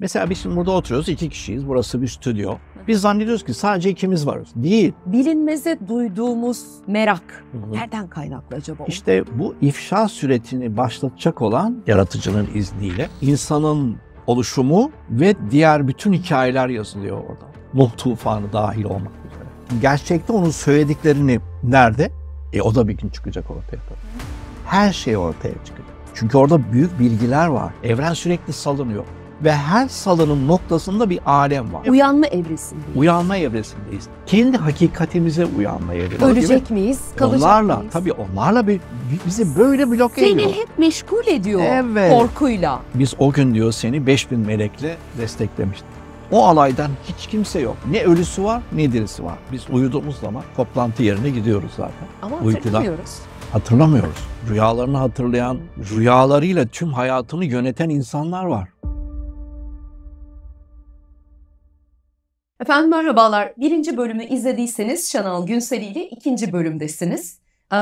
Mesela biz şimdi burada oturuyoruz, iki kişiyiz. Burası bir stüdyo. Biz zannediyoruz ki sadece ikimiz varız. Değil. Bilinmeze duyduğumuz merak Hı-hı. nereden kaynaklı acaba? İşte bu ifşa süretini başlatacak olan yaratıcının izniyle insanın oluşumu ve diğer bütün hikayeler yazılıyor orada. Nuh tufanı dahil olmak üzere. Gerçekte onun söylediklerini nerede? E o da bir gün çıkacak ortaya. Her şey ortaya çıkacak. Çünkü orada büyük bilgiler var. Evren sürekli salınıyor ve her salının noktasında bir alem var. Uyanma evresindeyiz. Uyanma evresindeyiz. Kendi hakikatimize uyanma evresindeyiz. Ölecek miyiz? Kalacak onlarla, mıyız? Tabii onlarla bir, bizi böyle bloke seni ediyor. Seni hep meşgul ediyor evet. korkuyla. Biz o gün diyor seni 5000 melekle desteklemiştik. O alaydan hiç kimse yok. Ne ölüsü var ne dirisi var. Biz uyuduğumuz zaman toplantı yerine gidiyoruz zaten. Ama hatırlamıyoruz. Hatırlamıyoruz. Rüyalarını hatırlayan, rüyalarıyla tüm hayatını yöneten insanlar var. Efendim merhabalar. Birinci bölümü izlediyseniz Şanal Günseli ile ikinci bölümdesiniz. Ee,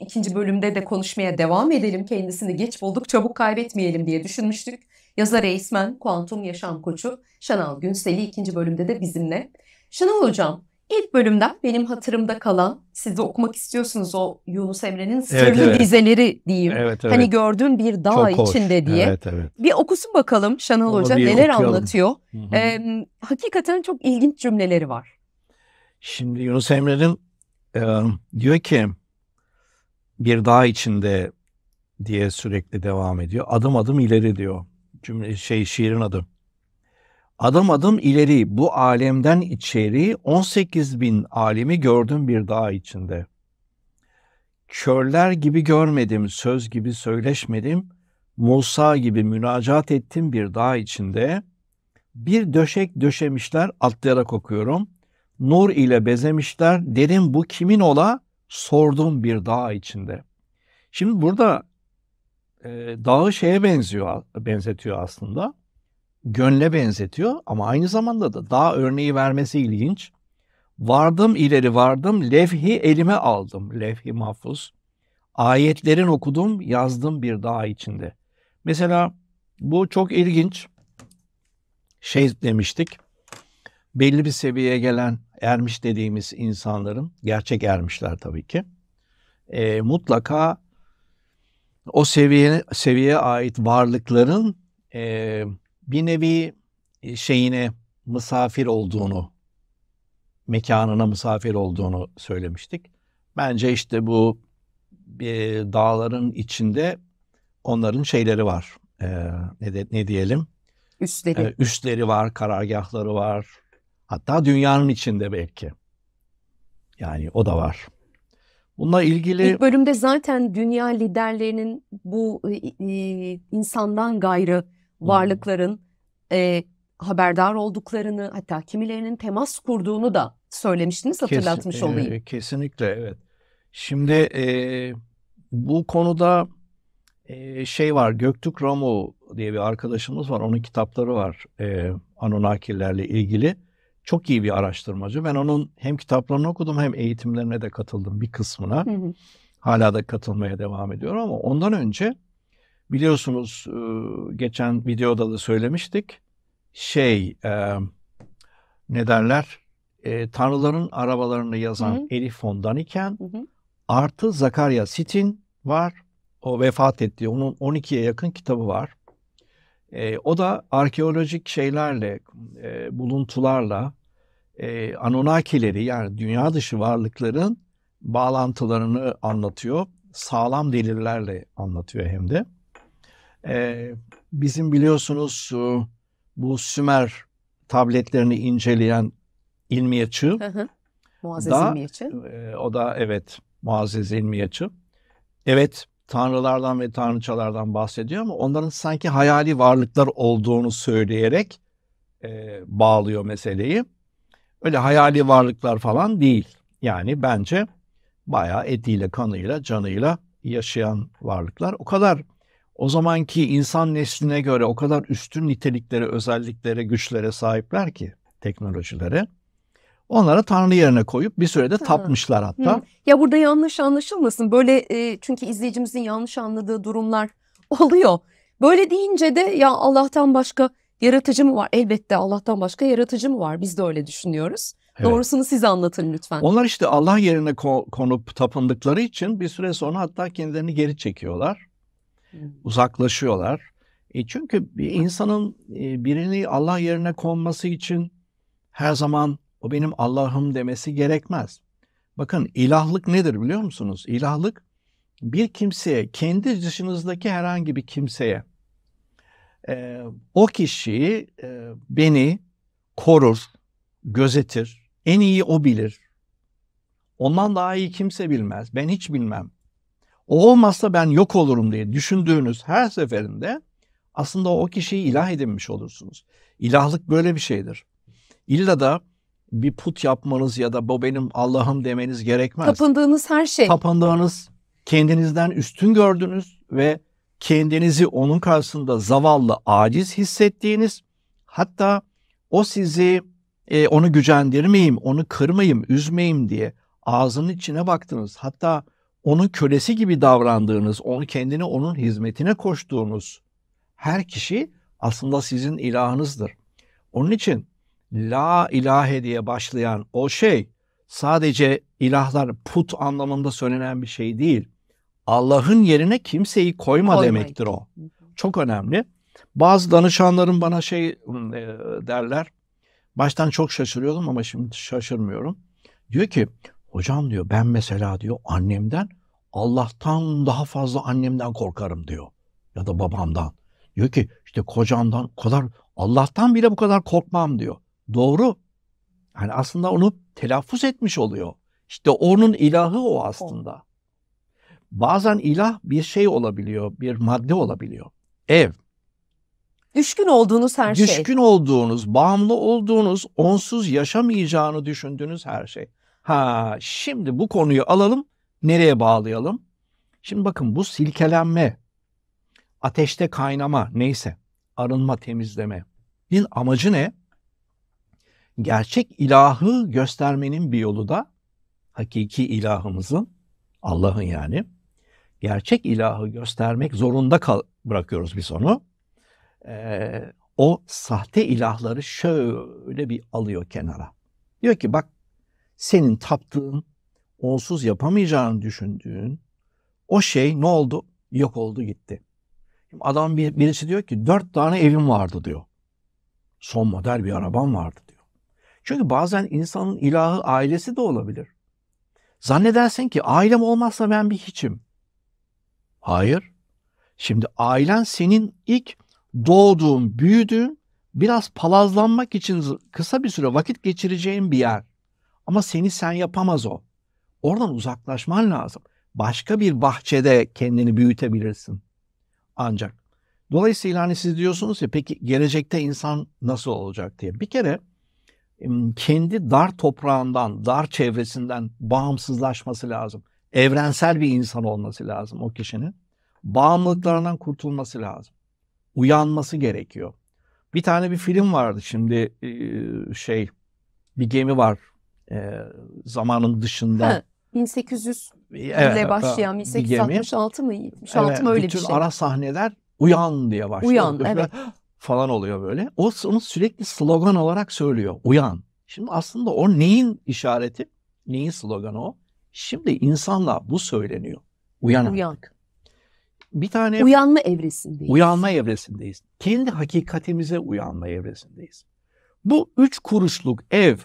ikinci bölümde de konuşmaya devam edelim. Kendisini geç bulduk, çabuk kaybetmeyelim diye düşünmüştük. Yazar eğitmen, kuantum yaşam koçu Şanal Günseli ikinci bölümde de bizimle. Şanal Hocam, İlk bölümden benim hatırımda kalan, siz de okumak istiyorsunuz o Yunus Emre'nin sırlı evet, evet. dizeleri diyeyim. Evet, hani evet. Hani gördüğün bir dağ Çok içinde hoş. diye. Evet, evet. Bir okusun bakalım Şanal Onu Hoca neler okuyalım. anlatıyor. Ee, hakikaten çok ilginç cümleleri var. Şimdi Yunus Emre'nin e, diyor ki bir dağ içinde diye sürekli devam ediyor. Adım adım ileri diyor. Cümle şey şiirin adı adım adım ileri bu alemden içeri 18 bin alemi gördüm bir dağ içinde. Körler gibi görmedim, söz gibi söyleşmedim, Musa gibi münacat ettim bir dağ içinde. Bir döşek döşemişler, atlayarak okuyorum. Nur ile bezemişler, dedim bu kimin ola? Sordum bir dağ içinde. Şimdi burada e, dağı şeye benziyor, benzetiyor aslında gönle benzetiyor ama aynı zamanda da daha örneği vermesi ilginç. Vardım ileri vardım, levhi elime aldım, levhi mahfuz. Ayetlerin okudum, yazdım bir dağ içinde. Mesela bu çok ilginç. Şey demiştik, belli bir seviyeye gelen ermiş dediğimiz insanların, gerçek ermişler tabii ki, e, mutlaka o seviye, seviyeye ait varlıkların e, bir nevi e, şeyine misafir olduğunu, mekanına misafir olduğunu söylemiştik. Bence işte bu e, dağların içinde onların şeyleri var. E, ne, de, ne diyelim? Üstleri. E, üstleri var, karargahları var. Hatta dünyanın içinde belki. Yani o da var. Bununla ilgili... İlk bölümde zaten dünya liderlerinin bu e, e insandan gayrı varlıkların e, haberdar olduklarını hatta kimilerinin temas kurduğunu da söylemiştiniz hatırlatmış Kesin, olayım. E, kesinlikle evet. Şimdi e, bu konuda e, şey var Göktürk Ramo diye bir arkadaşımız var onun kitapları var e, Anunnakilerle ilgili. Çok iyi bir araştırmacı. Ben onun hem kitaplarını okudum hem eğitimlerine de katıldım bir kısmına. Hı hı. Hala da katılmaya devam ediyorum ama ondan önce Biliyorsunuz e, geçen videoda da söylemiştik. Şey e, ne derler? E, tanrıların arabalarını yazan Hı-hı. Elif Fondan iken Hı-hı. artı Zakarya Sitin var. O vefat etti. Onun 12'ye yakın kitabı var. E, o da arkeolojik şeylerle, e, buluntularla e, Anunnakileri yani dünya dışı varlıkların bağlantılarını anlatıyor. Sağlam delillerle anlatıyor hem de. Ee, bizim biliyorsunuz e, bu Sümer tabletlerini inceleyen İlmiyeçi. Hı hı. Muazzez da, İlmiyeçi. o da evet Muazzez İlmiyeçi. Evet tanrılardan ve tanrıçalardan bahsediyor ama onların sanki hayali varlıklar olduğunu söyleyerek e, bağlıyor meseleyi. Öyle hayali varlıklar falan değil. Yani bence bayağı etiyle, kanıyla, canıyla yaşayan varlıklar. O kadar o zamanki insan nesline göre o kadar üstün niteliklere, özelliklere, güçlere sahipler ki teknolojilere. Onlara tanrı yerine koyup bir sürede ha. tapmışlar hatta. Hı. Ya burada yanlış anlaşılmasın. Böyle e, çünkü izleyicimizin yanlış anladığı durumlar oluyor. Böyle deyince de ya Allah'tan başka yaratıcı mı var? Elbette Allah'tan başka yaratıcı mı var? Biz de öyle düşünüyoruz. Evet. Doğrusunu siz anlatın lütfen. Onlar işte Allah yerine konup tapındıkları için bir süre sonra hatta kendilerini geri çekiyorlar. Hmm. uzaklaşıyorlar. E çünkü bir insanın e, birini Allah yerine konması için her zaman o benim Allah'ım demesi gerekmez. Bakın ilahlık nedir biliyor musunuz? İlahlık bir kimseye, kendi dışınızdaki herhangi bir kimseye e, o kişiyi e, beni korur, gözetir, en iyi o bilir. Ondan daha iyi kimse bilmez. Ben hiç bilmem. O olmazsa ben yok olurum diye düşündüğünüz her seferinde aslında o kişiyi ilah edinmiş olursunuz. İlahlık böyle bir şeydir. İlla da bir put yapmanız ya da bu benim Allah'ım demeniz gerekmez. Tapındığınız her şey. Tapındığınız, kendinizden üstün gördünüz ve kendinizi onun karşısında zavallı, aciz hissettiğiniz, hatta o sizi e, onu gücendirmeyeyim, onu kırmayayım, üzmeyeyim diye ağzının içine baktınız. Hatta onun kölesi gibi davrandığınız, onu kendini onun hizmetine koştuğunuz her kişi aslında sizin ilahınızdır. Onun için la ilahe diye başlayan o şey sadece ilahlar put anlamında söylenen bir şey değil. Allah'ın yerine kimseyi koyma Koymayın. demektir o. Çok önemli. Bazı danışanlarım bana şey e, derler. Baştan çok şaşırıyordum ama şimdi şaşırmıyorum. Diyor ki Hocam diyor ben mesela diyor annemden Allah'tan daha fazla annemden korkarım diyor. Ya da babamdan. Diyor ki işte kocandan kadar Allah'tan bile bu kadar korkmam diyor. Doğru. Yani aslında onu telaffuz etmiş oluyor. İşte onun ilahı o aslında. Bazen ilah bir şey olabiliyor, bir madde olabiliyor. Ev. Düşkün olduğunuz her Düşkün şey. Düşkün olduğunuz, bağımlı olduğunuz, onsuz yaşamayacağını düşündüğünüz her şey. Ha şimdi bu konuyu alalım. Nereye bağlayalım? Şimdi bakın bu silkelenme, ateşte kaynama neyse arınma temizleme. temizlemenin amacı ne? Gerçek ilahı göstermenin bir yolu da hakiki ilahımızın Allah'ın yani gerçek ilahı göstermek zorunda kal bırakıyoruz biz onu. Ee, o sahte ilahları şöyle bir alıyor kenara. Diyor ki bak senin taptığın, onsuz yapamayacağını düşündüğün o şey ne oldu? Yok oldu gitti. Şimdi adam bir, birisi diyor ki dört tane evim vardı diyor. Son model bir arabam vardı diyor. Çünkü bazen insanın ilahı ailesi de olabilir. Zannedersin ki ailem olmazsa ben bir hiçim. Hayır. Şimdi ailen senin ilk doğduğun, büyüdüğün, biraz palazlanmak için kısa bir süre vakit geçireceğin bir yer. Ama seni sen yapamaz o. Oradan uzaklaşman lazım. Başka bir bahçede kendini büyütebilirsin. Ancak dolayısıyla hani siz diyorsunuz ya peki gelecekte insan nasıl olacak diye. Bir kere kendi dar toprağından, dar çevresinden bağımsızlaşması lazım. Evrensel bir insan olması lazım o kişinin. Bağımlılıklarından kurtulması lazım. Uyanması gerekiyor. Bir tane bir film vardı şimdi şey bir gemi var e, zamanın dışında. Ha, 1800 e, evet, başlayan 1866 mı 76 evet, mı öyle bir şey. Bütün ara sahneler uyan diye başlıyor. Uyan evet. Falan oluyor böyle. O onu sürekli slogan olarak söylüyor. Uyan. Şimdi aslında o neyin işareti? Neyin sloganı o? Şimdi insanla bu söyleniyor. Uyan artık. Uyan. Bir tane uyanma evresindeyiz. Uyanma evresindeyiz. Kendi hakikatimize uyanma evresindeyiz. Bu üç kuruşluk ev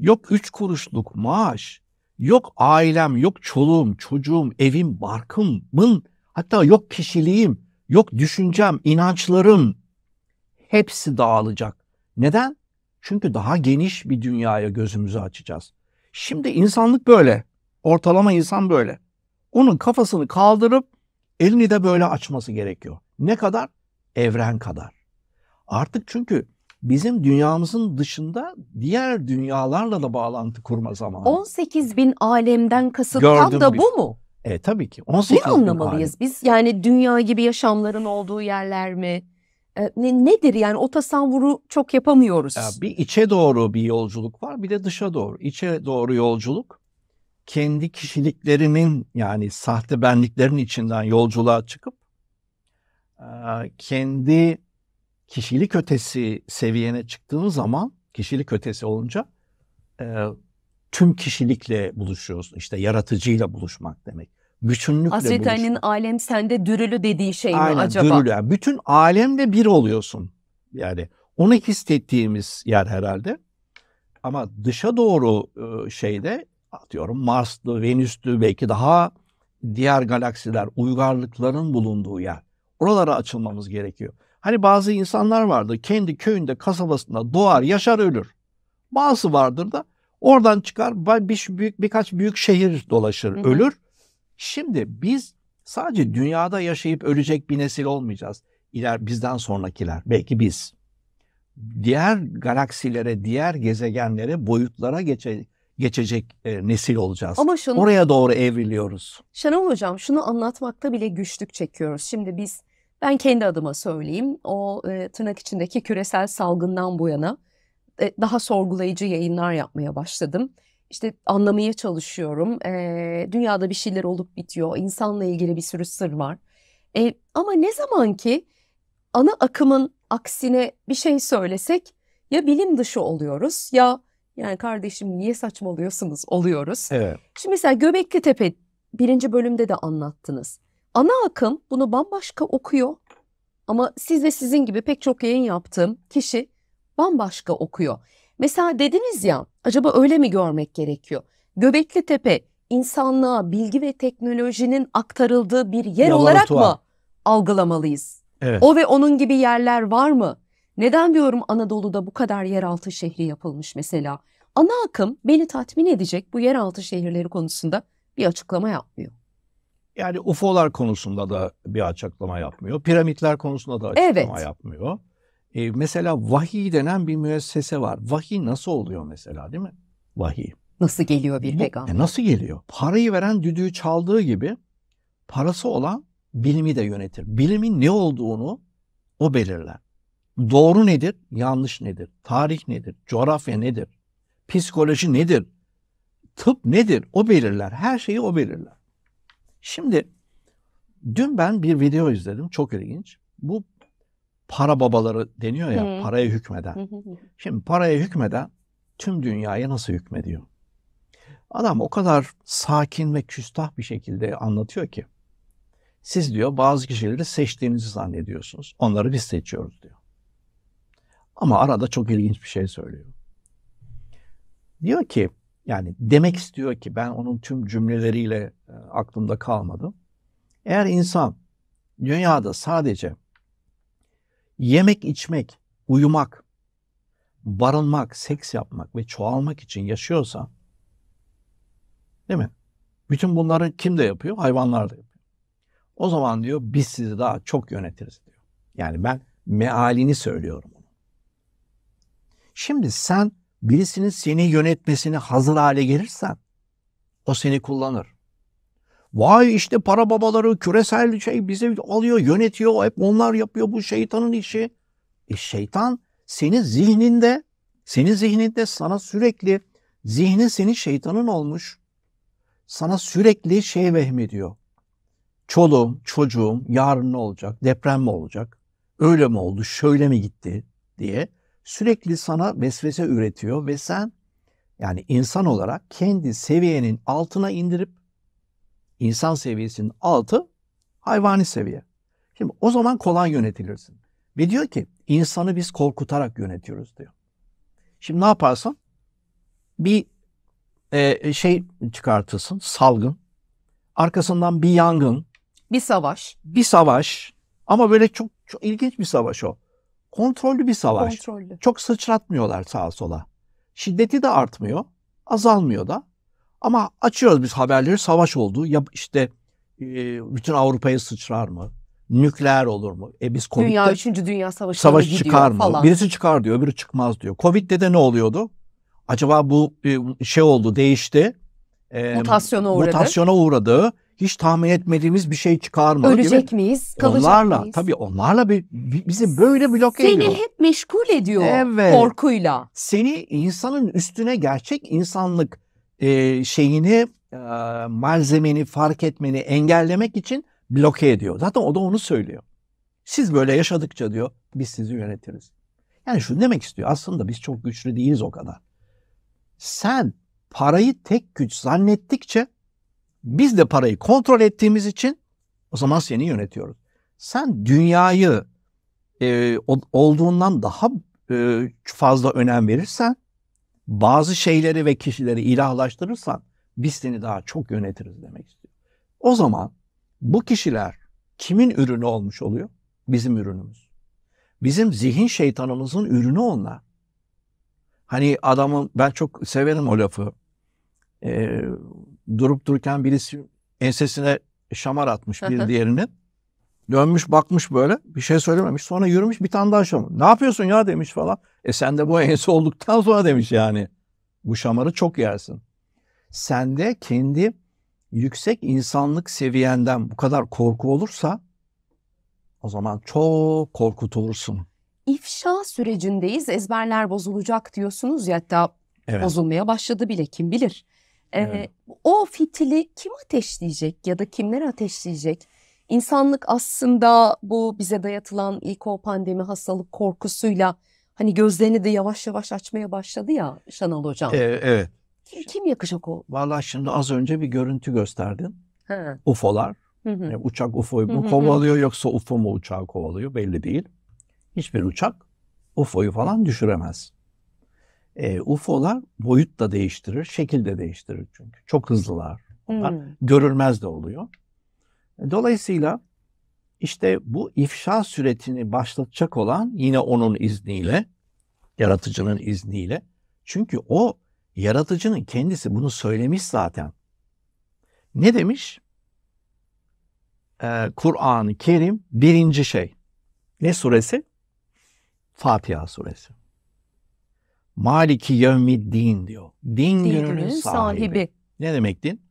yok üç kuruşluk maaş, yok ailem, yok çoluğum, çocuğum, evim, barkımın, hatta yok kişiliğim, yok düşüncem, inançlarım hepsi dağılacak. Neden? Çünkü daha geniş bir dünyaya gözümüzü açacağız. Şimdi insanlık böyle. Ortalama insan böyle. Onun kafasını kaldırıp elini de böyle açması gerekiyor. Ne kadar? Evren kadar. Artık çünkü bizim dünyamızın dışında diğer dünyalarla da bağlantı kurma zamanı. 18 bin alemden kasıt tam da bir... bu mu? E tabii ki. 18 ne anlamalıyız alem. biz? Yani dünya gibi yaşamların olduğu yerler mi? E, ne, nedir yani o tasavvuru çok yapamıyoruz. Ya bir içe doğru bir yolculuk var bir de dışa doğru. İçe doğru yolculuk kendi kişiliklerinin yani sahte benliklerin içinden yolculuğa çıkıp e, kendi kişilik ötesi seviyene çıktığın zaman kişilik ötesi olunca e, tüm kişilikle buluşuyorsun. İşte yaratıcıyla buluşmak demek. Bütünlükle Hazreti buluşmak. alem sende dürülü dediği şey Aynen, mi acaba? Dürülü. Yani bütün alemle bir oluyorsun. Yani onu hissettiğimiz yer herhalde. Ama dışa doğru e, şeyde atıyorum Marslı, Venüs'tü belki daha diğer galaksiler, uygarlıkların bulunduğu yer. Oralara açılmamız gerekiyor. Hani bazı insanlar vardır kendi köyünde kasabasında doğar yaşar ölür. Bazısı vardır da oradan çıkar bir, büyük, birkaç büyük şehir dolaşır ölür. Şimdi biz sadece dünyada yaşayıp ölecek bir nesil olmayacağız. İler bizden sonrakiler belki biz. Diğer galaksilere, diğer gezegenlere, boyutlara geçe, geçecek e, nesil olacağız. Ama şunu, Oraya doğru evriliyoruz. Şenol Hocam şunu anlatmakta bile güçlük çekiyoruz. Şimdi biz ben kendi adıma söyleyeyim. O e, tırnak içindeki küresel salgından bu yana e, daha sorgulayıcı yayınlar yapmaya başladım. İşte anlamaya çalışıyorum. E, dünyada bir şeyler olup bitiyor. İnsanla ilgili bir sürü sır var. E, ama ne zaman ki ana akımın aksine bir şey söylesek ya bilim dışı oluyoruz ya yani kardeşim niye saçmalıyorsunuz oluyoruz. Evet. Şimdi mesela Göbekli Tepe birinci bölümde de anlattınız. Ana akım bunu bambaşka okuyor ama siz ve sizin gibi pek çok yayın yaptığım kişi bambaşka okuyor. Mesela dediniz ya acaba öyle mi görmek gerekiyor? Göbekli Tepe insanlığa bilgi ve teknolojinin aktarıldığı bir yer Yalan olarak tuha. mı algılamalıyız? Evet. O ve onun gibi yerler var mı? Neden diyorum Anadolu'da bu kadar yeraltı şehri yapılmış mesela? Ana akım beni tatmin edecek bu yeraltı şehirleri konusunda bir açıklama yapmıyor. Yani UFO'lar konusunda da bir açıklama yapmıyor. Piramitler konusunda da açıklama evet. yapmıyor. E, mesela vahiy denen bir müessese var. Vahiy nasıl oluyor mesela değil mi? Vahiy. Nasıl geliyor bir e, peygamber? nasıl geliyor? Parayı veren düdüğü çaldığı gibi parası olan bilimi de yönetir. Bilimin ne olduğunu o belirler. Doğru nedir? Yanlış nedir? Tarih nedir? Coğrafya nedir? Psikoloji nedir? Tıp nedir? O belirler. Her şeyi o belirler. Şimdi dün ben bir video izledim. Çok ilginç. Bu para babaları deniyor ya Hı. paraya hükmeden. Şimdi paraya hükmeden tüm dünyaya nasıl hükmediyor? Adam o kadar sakin ve küstah bir şekilde anlatıyor ki. Siz diyor bazı kişileri seçtiğinizi zannediyorsunuz. Onları biz seçiyoruz diyor. Ama arada çok ilginç bir şey söylüyor. Diyor ki yani demek istiyor ki ben onun tüm cümleleriyle e, aklımda kalmadı. Eğer insan dünyada sadece yemek, içmek, uyumak, barınmak, seks yapmak ve çoğalmak için yaşıyorsa değil mi? Bütün bunları kim de yapıyor? Hayvanlar da yapıyor. O zaman diyor biz sizi daha çok yönetiriz diyor. Yani ben mealini söylüyorum onu. Şimdi sen birisinin seni yönetmesine hazır hale gelirsen o seni kullanır. Vay işte para babaları küresel şey bize alıyor, yönetiyor, hep onlar yapıyor bu şeytanın işi. E şeytan senin zihninde, senin zihninde sana sürekli, zihnin senin şeytanın olmuş. Sana sürekli şey vehmediyor. Çoluğum, çocuğum yarın ne olacak, deprem mi olacak, öyle mi oldu, şöyle mi gitti diye sürekli sana vesvese üretiyor ve sen yani insan olarak kendi seviyenin altına indirip insan seviyesinin altı hayvani seviye. Şimdi o zaman kolay yönetilirsin. Ve diyor ki insanı biz korkutarak yönetiyoruz diyor. Şimdi ne yaparsın? Bir e, e şey çıkartırsın, salgın. Arkasından bir yangın. Bir savaş. Bir savaş. Ama böyle çok, çok ilginç bir savaş o. Kontrollü bir savaş. Kontrollü. Çok sıçratmıyorlar sağa sola. Şiddeti de artmıyor, azalmıyor da. Ama açıyoruz biz haberleri savaş oldu. Ya işte e, bütün Avrupa'ya sıçrar mı? Nükleer olur mu? E biz Covid'de Dünya 3. Dünya Savaşı savaş çıkar mı? Falan. Birisi çıkar diyor, öbürü çıkmaz diyor. Covid'de de ne oluyordu? Acaba bu e, şey oldu, değişti. E, mutasyona uğradı. Mutasyona uğradı hiç tahmin etmediğimiz bir şey çıkarmalı Ölecek miyiz? Kalacak onlarla, mıyız? Tabii onlarla bir, bizi böyle bloke Seni ediyor. Seni hep meşgul ediyor evet. korkuyla. Seni insanın üstüne gerçek insanlık e, şeyini, e, malzemeni fark etmeni engellemek için bloke ediyor. Zaten o da onu söylüyor. Siz böyle yaşadıkça diyor biz sizi yönetiriz. Yani şunu demek istiyor aslında biz çok güçlü değiliz o kadar. Sen parayı tek güç zannettikçe biz de parayı kontrol ettiğimiz için o zaman seni yönetiyoruz. Sen dünyayı e, olduğundan daha e, fazla önem verirsen, bazı şeyleri ve kişileri ilahlaştırırsan biz seni daha çok yönetiriz demek istiyor. O zaman bu kişiler kimin ürünü olmuş oluyor? Bizim ürünümüz. Bizim zihin şeytanımızın ürünü onlar. Hani adamın ben çok severim o lafı. Ee, durup dururken birisi ensesine şamar atmış bir diğerinin. Dönmüş bakmış böyle bir şey söylememiş. Sonra yürümüş bir tane daha şamar. Ne yapıyorsun ya demiş falan. E sen de bu ense olduktan sonra demiş yani. Bu şamarı çok yersin. Sen de kendi yüksek insanlık seviyenden bu kadar korku olursa o zaman çok korkutulursun. İfşa sürecindeyiz ezberler bozulacak diyorsunuz ya hatta evet. bozulmaya başladı bile kim bilir. Ee, evet. O fitili kim ateşleyecek ya da kimler ateşleyecek? İnsanlık aslında bu bize dayatılan ilk o pandemi hastalık korkusuyla hani gözlerini de yavaş yavaş açmaya başladı ya Şanal Hocam. Ee, evet. Kim, kim yakacak o? Valla şimdi az önce bir görüntü gösterdin. Ha. UFO'lar. Hı hı. Yani uçak UFO'yu mu kovalıyor yoksa UFO mu uçağı kovalıyor belli değil. Hiçbir uçak UFO'yu falan düşüremez. E, ee, UFO'lar boyut da değiştirir, şekil de değiştirir çünkü. Çok hızlılar. Onlar hmm. görülmez de oluyor. E, dolayısıyla işte bu ifşa süretini başlatacak olan yine onun izniyle, yaratıcının izniyle. Çünkü o yaratıcının kendisi bunu söylemiş zaten. Ne demiş? Ee, Kur'an-ı Kerim birinci şey. Ne suresi? Fatiha suresi. Maliki yevmi din diyor. Din Dininin gününün sahibi. sahibi. Ne demek din?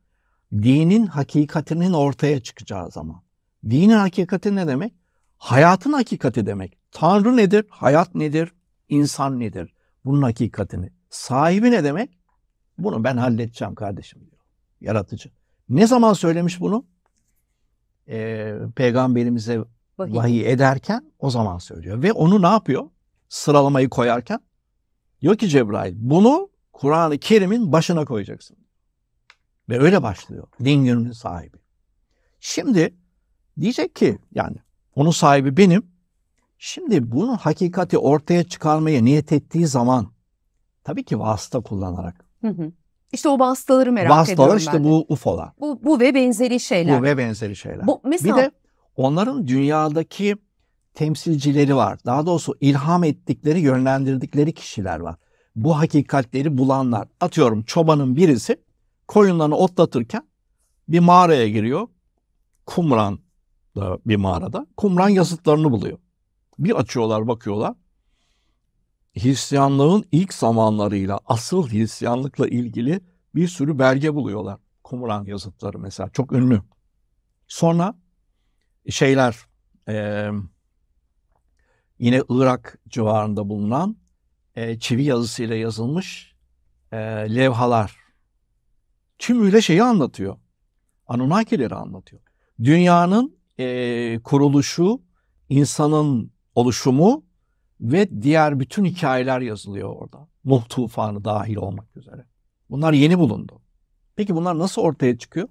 Dinin hakikatinin ortaya çıkacağı zaman. Dinin hakikati ne demek? Hayatın hakikati demek. Tanrı nedir? Hayat nedir? İnsan nedir? Bunun hakikatini. Sahibi ne demek? Bunu ben halledeceğim kardeşim diyor. Yaratıcı. Ne zaman söylemiş bunu? Ee, peygamberimize vahiy. vahiy ederken o zaman söylüyor. Ve onu ne yapıyor? Sıralamayı koyarken Diyor ki Cebrail bunu Kur'an-ı Kerim'in başına koyacaksın. Ve öyle başlıyor din gününün sahibi. Şimdi diyecek ki yani onun sahibi benim. Şimdi bunun hakikati ortaya çıkarmaya niyet ettiği zaman tabii ki vasıta kullanarak. Hı hı. İşte o vasıtaları merak vasıtalar ediyorum işte ben. Vasıtalar işte bu UFO'lar. Bu, bu ve benzeri şeyler. Bu ve benzeri şeyler. Bu, mesela... Bir de onların dünyadaki temsilcileri var. Daha doğrusu ilham ettikleri, yönlendirdikleri kişiler var. Bu hakikatleri bulanlar. Atıyorum çobanın birisi koyunlarını otlatırken bir mağaraya giriyor. Kumran da bir mağarada. Kumran yazıtlarını buluyor. Bir açıyorlar bakıyorlar. Hristiyanlığın ilk zamanlarıyla asıl Hristiyanlıkla ilgili bir sürü belge buluyorlar. Kumran yazıtları mesela çok ünlü. Sonra şeyler e, yine Irak civarında bulunan e, çivi yazısıyla yazılmış e, levhalar. Tümüyle şeyi anlatıyor. Anunnakileri anlatıyor. Dünyanın e, kuruluşu, insanın oluşumu ve diğer bütün hikayeler yazılıyor orada. Nuh tufanı dahil olmak üzere. Bunlar yeni bulundu. Peki bunlar nasıl ortaya çıkıyor?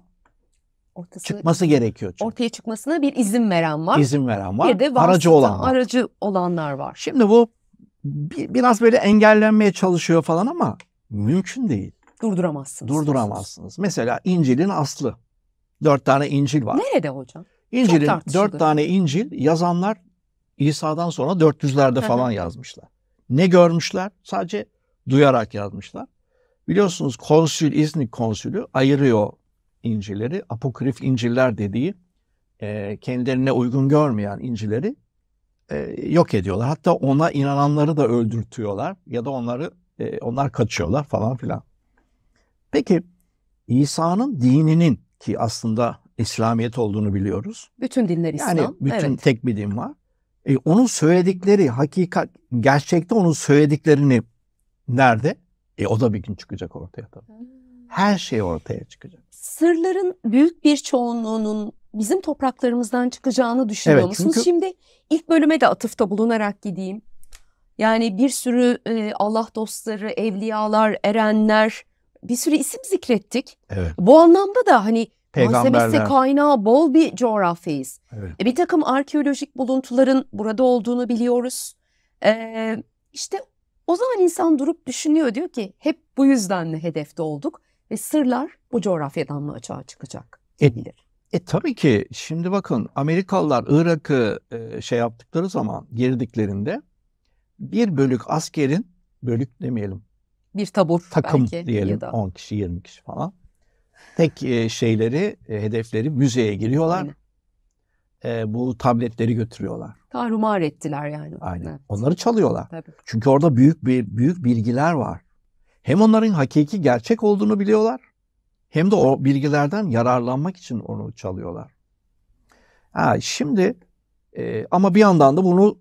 ortasını, çıkması gerekiyor çünkü. Ortaya çıkmasına bir izin veren var. İzin veren var. Bir de vasıta, aracı olan var. aracı olanlar var. Şimdi bu bir, biraz böyle engellenmeye çalışıyor falan ama mümkün değil. Durduramazsınız. Durduramazsınız. Mesela İncil'in aslı. Dört tane İncil var. Nerede hocam? İncil'in dört tane İncil yazanlar İsa'dan sonra 400'lerde falan yazmışlar. Ne görmüşler? Sadece duyarak yazmışlar. Biliyorsunuz konsül, İznik konsülü ayırıyor İncil'leri, apokrif İncil'ler dediği e, kendilerine uygun görmeyen İncil'leri e, yok ediyorlar. Hatta ona inananları da öldürtüyorlar ya da onları e, onlar kaçıyorlar falan filan. Peki İsa'nın dininin ki aslında İslamiyet olduğunu biliyoruz. Bütün dinler İslam. Yani bütün evet. tek bir din var. E, onun söyledikleri hakikat, gerçekte onun söylediklerini nerede? E o da bir gün çıkacak ortaya tabii her şey ortaya çıkacak. Sırların büyük bir çoğunluğunun bizim topraklarımızdan çıkacağını düşünüyor evet, musunuz? Çünkü... Şimdi ilk bölüme de atıfta bulunarak gideyim. Yani bir sürü e, Allah dostları, evliyalar, erenler bir sürü isim zikrettik. Evet. Bu anlamda da hani malzemesi kaynağı bol bir coğrafyayız. Evet. E, bir takım arkeolojik buluntuların burada olduğunu biliyoruz. E, işte o zaman insan durup düşünüyor diyor ki hep bu yüzden mi hedefte olduk? ve sırlar bu coğrafyadan mı açığa çıkacak? Edilir. E, tabii ki şimdi bakın Amerikalılar Irak'ı e, şey yaptıkları zaman girdiklerinde bir bölük askerin bölük demeyelim. Bir tabur takım belki, diyelim ya da... 10 kişi 20 kişi falan. Tek e, şeyleri e, hedefleri müzeye giriyorlar. E, bu tabletleri götürüyorlar. Tarumar ettiler yani. Aynen. Evet. Onları çalıyorlar. Tabii. Çünkü orada büyük bir büyük bilgiler var. Hem onların hakiki gerçek olduğunu biliyorlar hem de o bilgilerden yararlanmak için onu çalıyorlar. Ha, şimdi e, ama bir yandan da bunu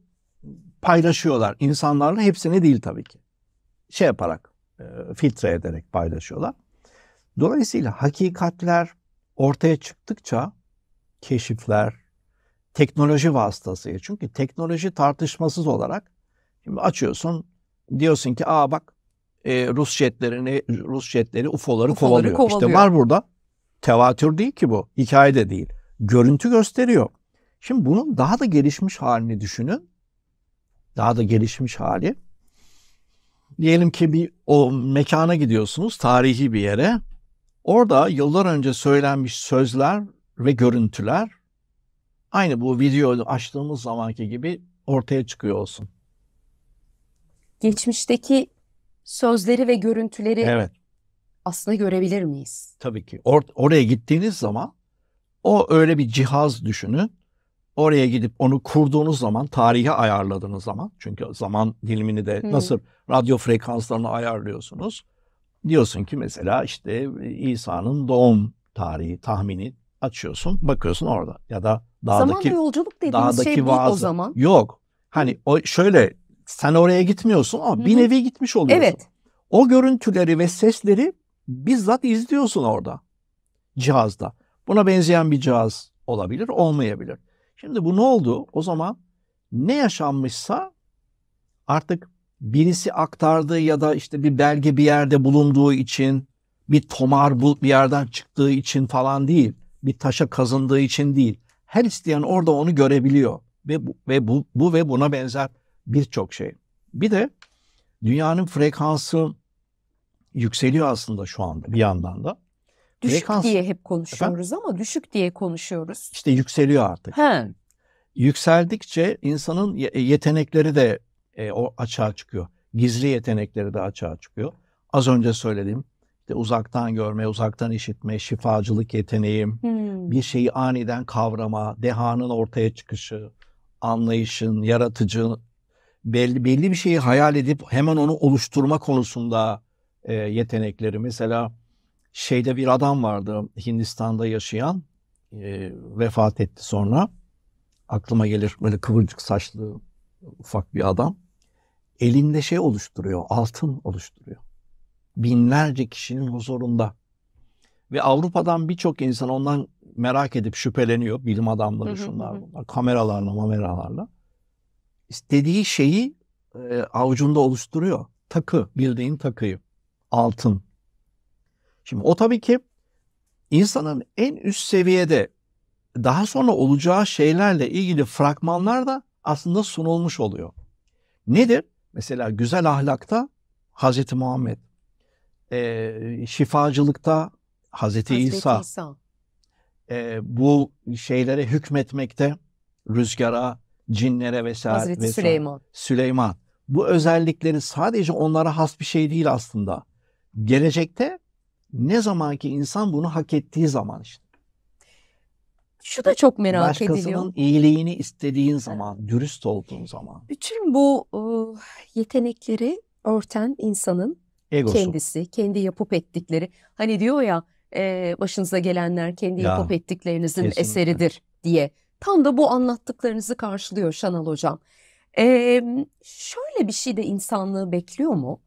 paylaşıyorlar insanlarla hepsini değil tabii ki. Şey yaparak e, filtre ederek paylaşıyorlar. Dolayısıyla hakikatler ortaya çıktıkça keşifler teknoloji vasıtasıyla çünkü teknoloji tartışmasız olarak şimdi açıyorsun diyorsun ki aa bak e, Rus jetlerini, Rus jetleri UFO'ları, UFO'ları kovalıyor. kovalıyor. İşte var burada. Tevatür değil ki bu. Hikaye de değil. Görüntü gösteriyor. Şimdi bunun daha da gelişmiş halini düşünün. Daha da gelişmiş hali. Diyelim ki bir o mekana gidiyorsunuz, tarihi bir yere. Orada yıllar önce söylenmiş sözler ve görüntüler aynı bu videoyu açtığımız zamanki gibi ortaya çıkıyor olsun. Geçmişteki sözleri ve görüntüleri evet. aslında görebilir miyiz? Tabii ki. Or oraya gittiğiniz zaman o öyle bir cihaz düşünün. Oraya gidip onu kurduğunuz zaman, tarihi ayarladığınız zaman, çünkü zaman dilimini de hmm. nasıl radyo frekanslarını ayarlıyorsunuz. Diyorsun ki mesela işte e, İsa'nın doğum tarihi tahmini açıyorsun, bakıyorsun orada. Ya da dağdaki Zamanla yolculuk dediğimiz dağdaki şey bu o zaman. Yok. Hani o şöyle sen oraya gitmiyorsun ama Hı-hı. bir nevi gitmiş oluyorsun. Evet. O görüntüleri ve sesleri bizzat izliyorsun orada cihazda. Buna benzeyen bir cihaz olabilir, olmayabilir. Şimdi bu ne oldu? O zaman ne yaşanmışsa artık birisi aktardı ya da işte bir belge bir yerde bulunduğu için bir tomar bul bir yerden çıktığı için falan değil. Bir taşa kazındığı için değil. Her isteyen orada onu görebiliyor ve bu ve bu, bu ve buna benzer birçok şey. Bir de dünyanın frekansı yükseliyor aslında şu anda bir yandan da. Düşük Frekans... diye hep konuşuyoruz Efendim? ama düşük diye konuşuyoruz. İşte yükseliyor artık. He. Yükseldikçe insanın e, yetenekleri de e, o açığa çıkıyor. Gizli yetenekleri de açığa çıkıyor. Az önce söylediğim işte uzaktan görme, uzaktan işitme, şifacılık yeteneğim, hmm. bir şeyi aniden kavrama, dehanın ortaya çıkışı, anlayışın, yaratıcı belli, belli bir şeyi hayal edip hemen onu oluşturma konusunda e, yetenekleri. Mesela şeyde bir adam vardı Hindistan'da yaşayan e, vefat etti sonra. Aklıma gelir böyle kıvırcık saçlı ufak bir adam. Elinde şey oluşturuyor, altın oluşturuyor. Binlerce kişinin huzurunda. Ve Avrupa'dan birçok insan ondan merak edip şüpheleniyor. Bilim adamları şunlar bunlar. Kameralarla, mameralarla istediği şeyi e, avucunda oluşturuyor. Takı, bildiğin takıyı. Altın. Şimdi o tabii ki insanın en üst seviyede daha sonra olacağı şeylerle ilgili fragmanlar da aslında sunulmuş oluyor. Nedir? Mesela güzel ahlakta Hazreti Muhammed, e, şifacılıkta Hazreti, Hazreti İsa, İsa. E, bu şeylere hükmetmekte, rüzgara, cinlere vesaire. Hazreti vesaire. Süleyman. Süleyman. Bu özellikleri sadece onlara has bir şey değil aslında. Gelecekte ne zaman ki insan bunu hak ettiği zaman işte. Şu da çok merak Başkasının ediliyor. Başkasının iyiliğini istediğin zaman, dürüst olduğun zaman. Bütün bu e, yetenekleri örten insanın Egosu. kendisi, kendi yapıp ettikleri. Hani diyor ya e, başınıza gelenler kendi ya, yapıp ettiklerinizin kesinlikle. eseridir diye. Tam da bu anlattıklarınızı karşılıyor Şanal Hocam. Ee, şöyle bir şey de insanlığı bekliyor mu?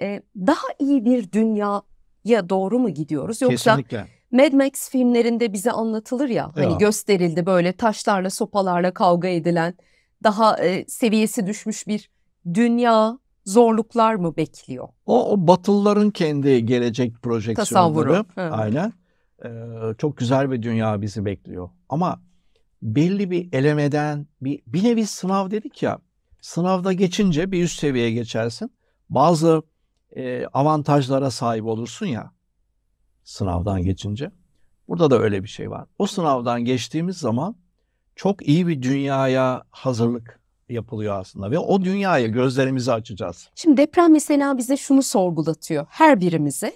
Ee, daha iyi bir dünyaya doğru mu gidiyoruz? Yoksa Kesinlikle. Mad Max filmlerinde bize anlatılır ya, hani ya. hani gösterildi böyle taşlarla sopalarla kavga edilen daha e, seviyesi düşmüş bir dünya zorluklar mı bekliyor? O, o Batılıların kendi gelecek projeksiyonları. Tasavvuru. Aynen. Ee, çok güzel bir dünya bizi bekliyor. Ama belli bir elemeden bir, bir nevi sınav dedik ya. Sınavda geçince bir üst seviyeye geçersin. Bazı e, avantajlara sahip olursun ya sınavdan geçince. Burada da öyle bir şey var. O sınavdan geçtiğimiz zaman çok iyi bir dünyaya hazırlık yapılıyor aslında ve o dünyaya gözlerimizi açacağız. Şimdi deprem mesela bize şunu sorgulatıyor her birimizi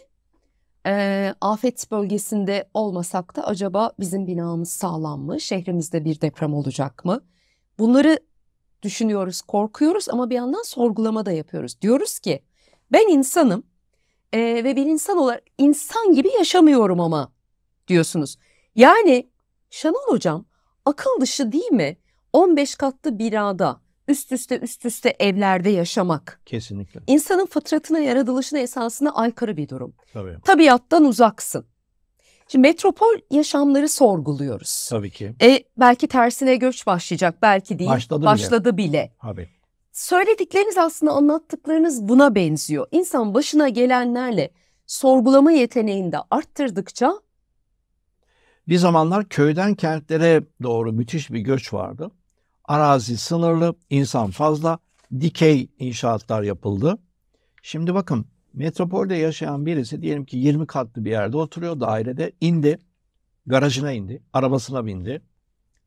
e, afet bölgesinde olmasak da acaba bizim binamız sağlam mı? Şehrimizde bir deprem olacak mı? Bunları düşünüyoruz, korkuyoruz ama bir yandan sorgulama da yapıyoruz. Diyoruz ki ben insanım e, ve bir insan olarak insan gibi yaşamıyorum ama diyorsunuz. Yani Şenol Hocam akıl dışı değil mi? 15 katlı birada üst üste üst üste evlerde yaşamak. Kesinlikle. İnsanın fıtratına, yaratılışına esasına aykırı bir durum. Tabii. Tabiattan uzaksın. Şimdi metropol yaşamları sorguluyoruz. Tabii ki. E, belki tersine göç başlayacak, belki değil. Başladı, başladı bile. bile. Tabii. Söyledikleriniz aslında anlattıklarınız buna benziyor. İnsan başına gelenlerle sorgulama yeteneğini de arttırdıkça bir zamanlar köyden kentlere doğru müthiş bir göç vardı. Arazi sınırlı, insan fazla, dikey inşaatlar yapıldı. Şimdi bakın metropolde yaşayan birisi diyelim ki 20 katlı bir yerde oturuyor dairede indi. Garajına indi, arabasına bindi.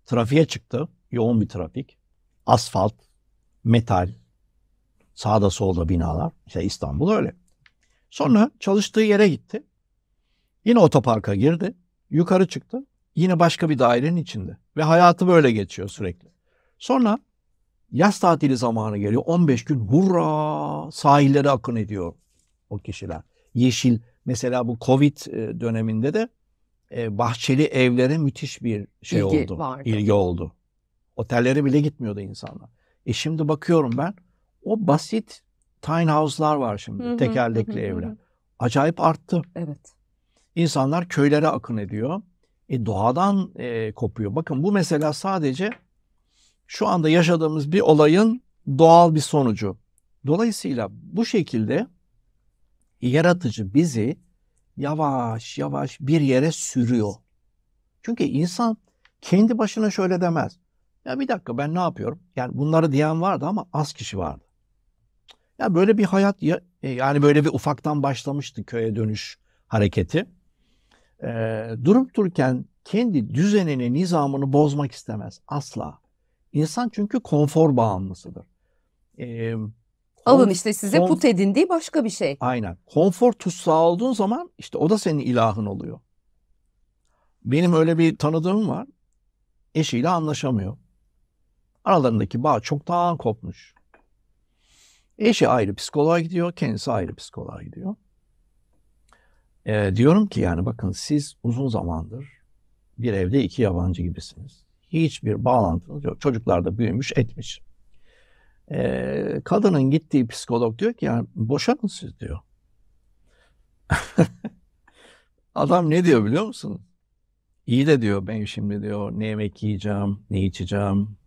Trafiğe çıktı. Yoğun bir trafik. Asfalt, metal, sağda solda binalar. işte İstanbul öyle. Sonra çalıştığı yere gitti. Yine otoparka girdi. Yukarı çıktı. Yine başka bir dairenin içinde. Ve hayatı böyle geçiyor sürekli. Sonra yaz tatili zamanı geliyor. 15 gün hurra sahillere akın ediyor o kişiler. Yeşil mesela bu Covid e, döneminde de e, bahçeli evlere müthiş bir şey İlgi oldu. Vardı. İlgi oldu. Otellere bile gitmiyordu insanlar. E şimdi bakıyorum ben o basit tiny house'lar var şimdi hı hı, tekerlekli hı, evler. Acayip arttı. Evet. İnsanlar köylere akın ediyor. E doğadan e, kopuyor. Bakın bu mesela sadece şu anda yaşadığımız bir olayın doğal bir sonucu. Dolayısıyla bu şekilde yaratıcı bizi yavaş yavaş bir yere sürüyor. Çünkü insan kendi başına şöyle demez. Ya bir dakika ben ne yapıyorum? Yani bunları diyen vardı ama az kişi vardı. Ya böyle bir hayat e, yani böyle bir ufaktan başlamıştı köye dönüş hareketi. Ee, durup dururken kendi düzenini, nizamını bozmak istemez asla. İnsan çünkü konfor bağımlısıdır. Ee, Alın işte size kon... put edindiği başka bir şey. Aynen. Konfor tutsağı olduğun zaman işte o da senin ilahın oluyor. Benim öyle bir tanıdığım var. Eşiyle anlaşamıyor. Aralarındaki bağ çoktan kopmuş. Eşi ayrı psikoloğa gidiyor, kendisi ayrı psikoloğa gidiyor. Ee, diyorum ki yani bakın siz uzun zamandır bir evde iki yabancı gibisiniz. Hiçbir bağlantınız yok. Çocuklar da büyümüş etmiş. Ee, kadının gittiği psikolog diyor ki yani boşanın siz diyor. Adam ne diyor biliyor musun? İyi de diyor ben şimdi diyor ne yemek yiyeceğim, ne içeceğim,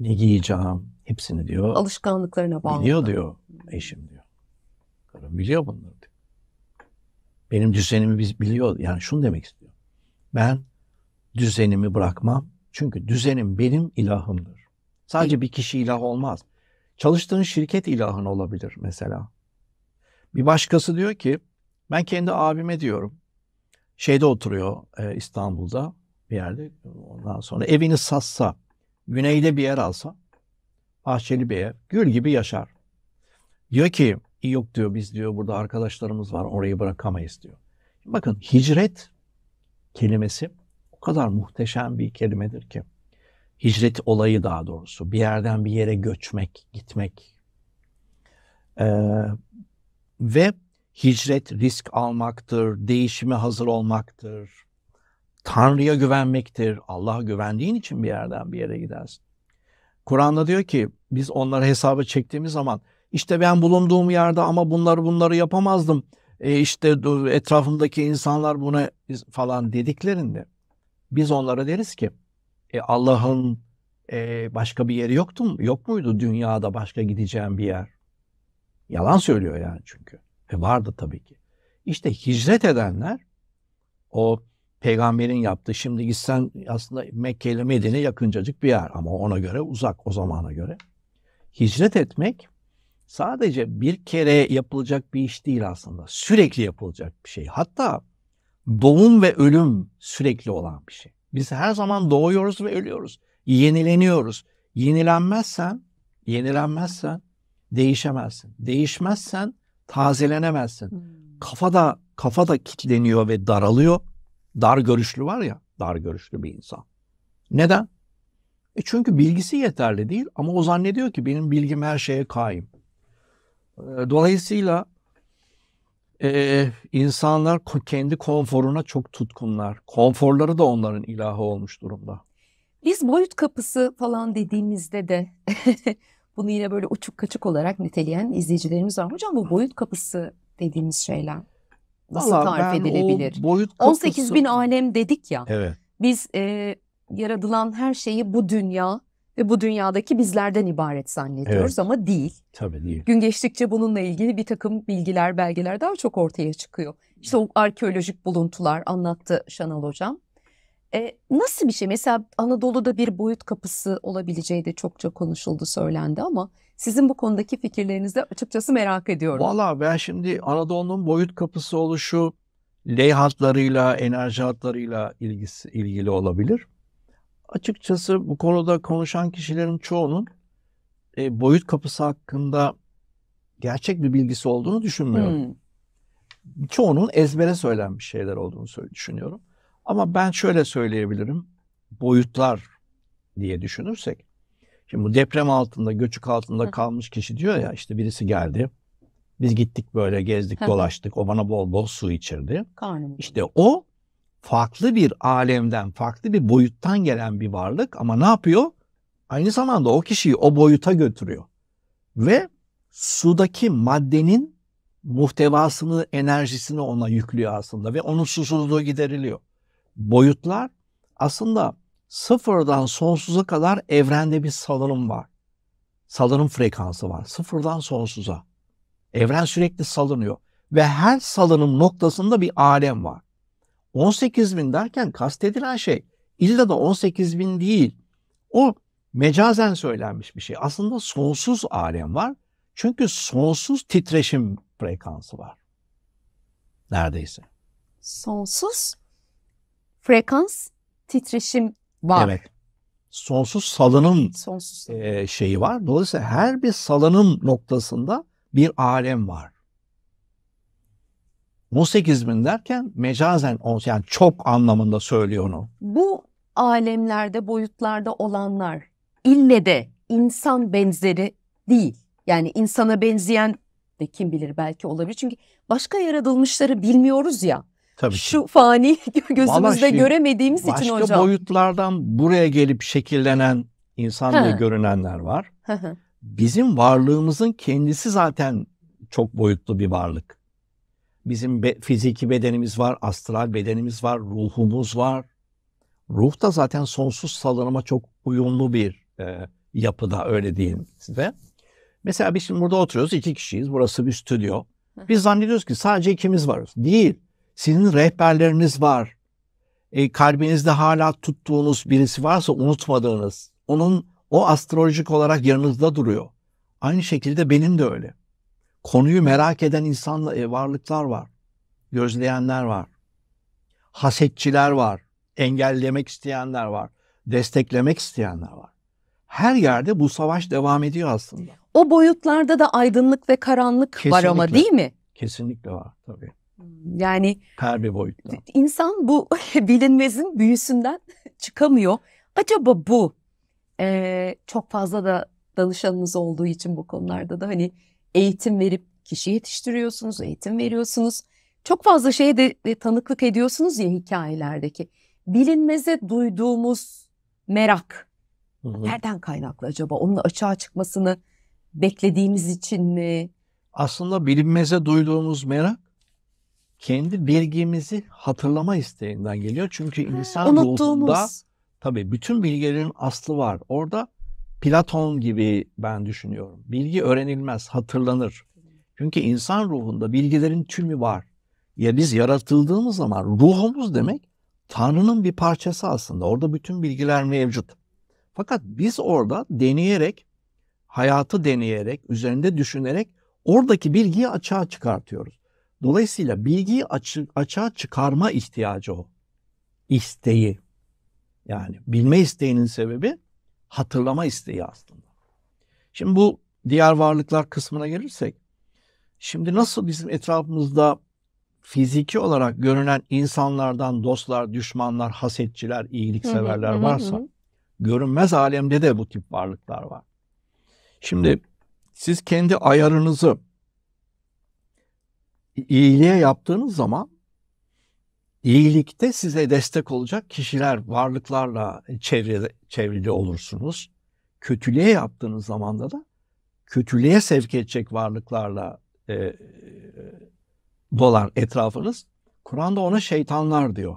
ne giyeceğim hepsini diyor. Alışkanlıklarına bağlı. Biliyor diyor eşim diyor. Karım biliyor bunları diyor. Benim düzenimi biz biliyor. Yani şunu demek istiyor. Ben düzenimi bırakmam. Çünkü düzenim benim ilahımdır. Sadece bir kişi ilah olmaz. Çalıştığın şirket ilahın olabilir mesela. Bir başkası diyor ki ben kendi abime diyorum. Şeyde oturuyor e, İstanbul'da bir yerde. Ondan sonra evini satsa, güneyde bir yer alsa, bahçeli bir ev, gül gibi yaşar. Diyor ki yok diyor biz diyor burada arkadaşlarımız var orayı bırakamayız diyor. Bakın hicret kelimesi kadar muhteşem bir kelimedir ki. Hicret olayı daha doğrusu. Bir yerden bir yere göçmek, gitmek. Ee, ve hicret risk almaktır, değişime hazır olmaktır. Tanrı'ya güvenmektir. Allah'a güvendiğin için bir yerden bir yere gidersin. Kur'an'da diyor ki biz onları hesaba çektiğimiz zaman işte ben bulunduğum yerde ama bunları bunları yapamazdım. E işte etrafımdaki insanlar buna falan dediklerinde biz onlara deriz ki e, Allah'ın e, başka bir yeri yoktu mu? Yok muydu dünyada başka gideceğim bir yer? Yalan söylüyor yani çünkü. ve vardı tabii ki. İşte hicret edenler o peygamberin yaptığı şimdi gitsen aslında Mekke ile Medine yakıncacık bir yer ama ona göre uzak o zamana göre. Hicret etmek sadece bir kere yapılacak bir iş değil aslında. Sürekli yapılacak bir şey. Hatta doğum ve ölüm sürekli olan bir şey. Biz her zaman doğuyoruz ve ölüyoruz. Yenileniyoruz. Yenilenmezsen, yenilenmezsen değişemezsin. Değişmezsen tazelenemezsin. Hmm. Kafa da kafa da kilitleniyor ve daralıyor. Dar görüşlü var ya, dar görüşlü bir insan. Neden? E çünkü bilgisi yeterli değil ama o zannediyor ki benim bilgim her şeye kaim. Ee, dolayısıyla e, insanlar kendi konforuna çok tutkunlar. Konforları da onların ilahı olmuş durumda. Biz boyut kapısı falan dediğimizde de bunu yine böyle uçuk kaçık olarak niteleyen izleyicilerimiz var. Hocam bu boyut kapısı dediğimiz şeyler nasıl Vallahi tarif edilebilir? boyut kapısı... 18 bin alem dedik ya. Evet. Biz e, yaratılan her şeyi bu dünya ve bu dünyadaki bizlerden ibaret zannediyoruz evet. ama değil. Tabii değil. Gün geçtikçe bununla ilgili bir takım bilgiler, belgeler daha çok ortaya çıkıyor. İşte o arkeolojik buluntular anlattı Şanal Hocam. E, nasıl bir şey? Mesela Anadolu'da bir boyut kapısı olabileceği de çokça konuşuldu, söylendi ama sizin bu konudaki fikirlerinizi açıkçası merak ediyorum. Valla ben şimdi Anadolu'nun boyut kapısı oluşu ley hatlarıyla, enerji hatlarıyla ilgisi, ilgili olabilir açıkçası bu konuda konuşan kişilerin çoğunun e, boyut kapısı hakkında gerçek bir bilgisi olduğunu düşünmüyorum. Hmm. Çoğunun ezbere söylenmiş şeyler olduğunu düşünüyorum. Ama ben şöyle söyleyebilirim. Boyutlar diye düşünürsek. Şimdi bu deprem altında, göçük altında kalmış kişi diyor ya işte birisi geldi. Biz gittik böyle gezdik, dolaştık. O bana bol bol su içirdi. Karnım. İşte o farklı bir alemden, farklı bir boyuttan gelen bir varlık ama ne yapıyor? Aynı zamanda o kişiyi o boyuta götürüyor. Ve sudaki maddenin muhtevasını, enerjisini ona yüklüyor aslında ve onun susuzluğu gideriliyor. Boyutlar aslında sıfırdan sonsuza kadar evrende bir salınım var. Salınım frekansı var. Sıfırdan sonsuza. Evren sürekli salınıyor ve her salınım noktasında bir alem var. 18 bin derken kastedilen şey illa da 18 bin değil. O mecazen söylenmiş bir şey. Aslında sonsuz alem var. Çünkü sonsuz titreşim frekansı var. Neredeyse. Sonsuz frekans titreşim var. Evet. Sonsuz salınım sonsuz. E, şeyi var. Dolayısıyla her bir salınım noktasında bir alem var. 18 bin derken mecazen yani çok anlamında söylüyor onu. Bu alemlerde boyutlarda olanlar ille de insan benzeri değil. Yani insana benzeyen de kim bilir belki olabilir. Çünkü başka yaratılmışları bilmiyoruz ya. Tabii ki. Şu fani gözümüzde Vallahi şey, göremediğimiz için hocam. Başka boyutlardan buraya gelip şekillenen insan ha. diye görünenler var. Bizim varlığımızın kendisi zaten çok boyutlu bir varlık. Bizim be, fiziki bedenimiz var, astral bedenimiz var, ruhumuz var. Ruh da zaten sonsuz salınıma çok uyumlu bir e, yapıda öyle diyelim size. Mesela biz şimdi burada oturuyoruz iki kişiyiz. Burası bir stüdyo. Biz zannediyoruz ki sadece ikimiz varız. Değil. Sizin rehberleriniz var. E, kalbinizde hala tuttuğunuz birisi varsa unutmadığınız. Onun o astrolojik olarak yanınızda duruyor. Aynı şekilde benim de öyle. Konuyu merak eden insanla e, varlıklar var. Gözleyenler var. Hasetçiler var. Engellemek isteyenler var. Desteklemek isteyenler var. Her yerde bu savaş devam ediyor aslında. O boyutlarda da aydınlık ve karanlık Kesinlikle. var ama değil mi? Kesinlikle var tabii. Hmm, yani her bir boyutta. İnsan bu bilinmezin büyüsünden çıkamıyor. Acaba bu e, çok fazla da danışanımız olduğu için bu konularda da hani eğitim verip kişi yetiştiriyorsunuz, eğitim veriyorsunuz. Çok fazla şeye de, de tanıklık ediyorsunuz ya hikayelerdeki. Bilinmeze duyduğumuz merak hı hı. nereden kaynaklı acaba? Onun açığa çıkmasını beklediğimiz için mi? Aslında bilinmeze duyduğumuz merak kendi bilgimizi hatırlama isteğinden geliyor. Çünkü insan ruhunda tabii bütün bilgilerin aslı var. Orada Platon gibi ben düşünüyorum. Bilgi öğrenilmez, hatırlanır. Çünkü insan ruhunda bilgilerin tümü var. Ya biz yaratıldığımız zaman ruhumuz demek Tanrı'nın bir parçası aslında. Orada bütün bilgiler mevcut. Fakat biz orada deneyerek, hayatı deneyerek, üzerinde düşünerek oradaki bilgiyi açığa çıkartıyoruz. Dolayısıyla bilgiyi açı, açığa çıkarma ihtiyacı o. İsteği. Yani bilme isteğinin sebebi hatırlama isteği aslında. Şimdi bu diğer varlıklar kısmına gelirsek, şimdi nasıl bizim etrafımızda fiziki olarak görünen insanlardan dostlar, düşmanlar, hasetçiler, iyilikseverler varsa, görünmez alemde de bu tip varlıklar var. Şimdi siz kendi ayarınızı iyiliğe yaptığınız zaman iyilikte size destek olacak kişiler, varlıklarla çevrede, çevrili olursunuz. Kötülüğe yaptığınız zamanda da kötülüğe sevk edecek varlıklarla e, e dolar etrafınız. Kur'an'da ona şeytanlar diyor.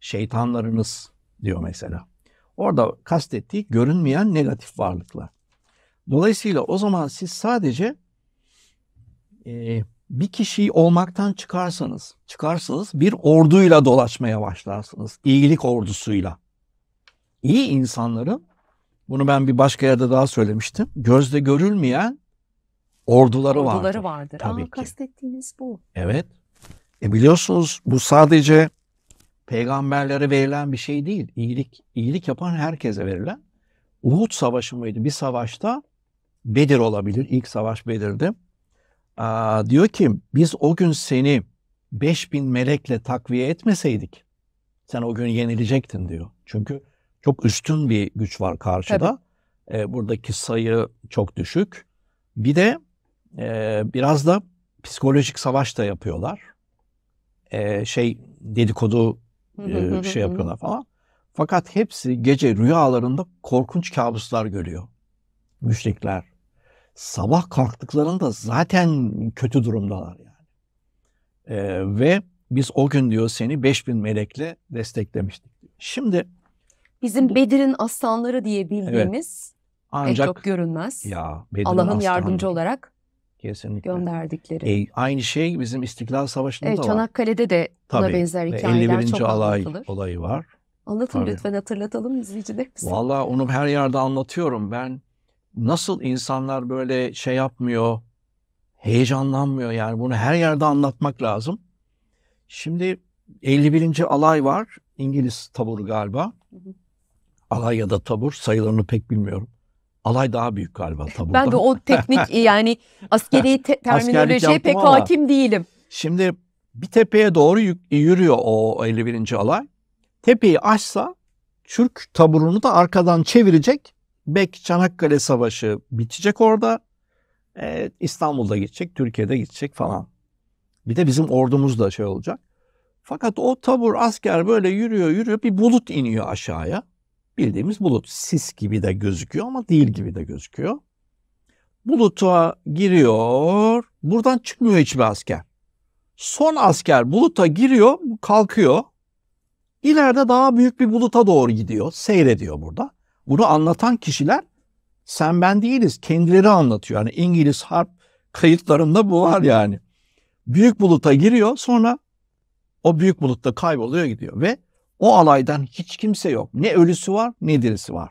Şeytanlarınız diyor mesela. Orada kastettiği görünmeyen negatif varlıklar. Dolayısıyla o zaman siz sadece e, bir kişiyi olmaktan çıkarsanız, çıkarsanız bir orduyla dolaşmaya başlarsınız. İyilik ordusuyla. İyi insanların, bunu ben bir başka yerde daha söylemiştim. Gözde görülmeyen orduları vardır. Orduları vardır. Tabii Aa, ki. Kastettiğiniz bu. Evet. E biliyorsunuz bu sadece peygamberlere verilen bir şey değil. İyilik, iyilik yapan herkese verilen. Uhud Savaşı mıydı? Bir savaşta Bedir olabilir. İlk savaş Bedir'di. Aa, diyor ki biz o gün seni 5000 melekle takviye etmeseydik sen o gün yenilecektin diyor. Çünkü çok üstün bir güç var karşıda. E, buradaki sayı çok düşük. Bir de e, biraz da psikolojik savaş da yapıyorlar. E, şey dedikodu e, şey yapıyorlar falan. Fakat hepsi gece rüyalarında korkunç kabuslar görüyor. Müşrikler sabah kalktıklarında zaten kötü durumdalar yani. Ee, ve biz o gün diyor seni 5000 melekle desteklemiştik. Şimdi bizim Bedir'in aslanları diye bildiğimiz evet. Ancak, pek çok görünmez. Ya Allah'ın yardımcı olarak Kesinlikle. gönderdikleri. E, aynı şey bizim İstiklal Savaşı'nda evet, da var. Çanakkale'de de buna benzer hikayeler 51. çok alay anlatılır. olayı var. Anlatın Tabii. lütfen hatırlatalım izleyicilerimize. Valla onu her yerde anlatıyorum ben nasıl insanlar böyle şey yapmıyor, heyecanlanmıyor yani bunu her yerde anlatmak lazım. Şimdi 51. alay var. İngiliz taburu galiba. Alay ya da tabur sayılarını pek bilmiyorum. Alay daha büyük galiba taburdan. Ben de o teknik yani askeri te- terminolojiye pek ama. hakim değilim. Şimdi bir tepeye doğru yürüyor o 51. alay. Tepeyi aşsa Türk taburunu da arkadan çevirecek Bek Çanakkale Savaşı bitecek orada. E, İstanbul'da gidecek, Türkiye'de gidecek falan. Bir de bizim ordumuz da şey olacak. Fakat o tabur asker böyle yürüyor yürüyor bir bulut iniyor aşağıya. Bildiğimiz bulut. Sis gibi de gözüküyor ama değil gibi de gözüküyor. Buluta giriyor. Buradan çıkmıyor hiçbir asker. Son asker buluta giriyor, kalkıyor. İleride daha büyük bir buluta doğru gidiyor. Seyrediyor burada. Bunu anlatan kişiler sen ben değiliz. Kendileri anlatıyor. Yani İngiliz harp kayıtlarında bu var yani. Büyük buluta giriyor sonra o büyük bulutta kayboluyor gidiyor ve o alaydan hiç kimse yok. Ne ölüsü var ne dirisi var.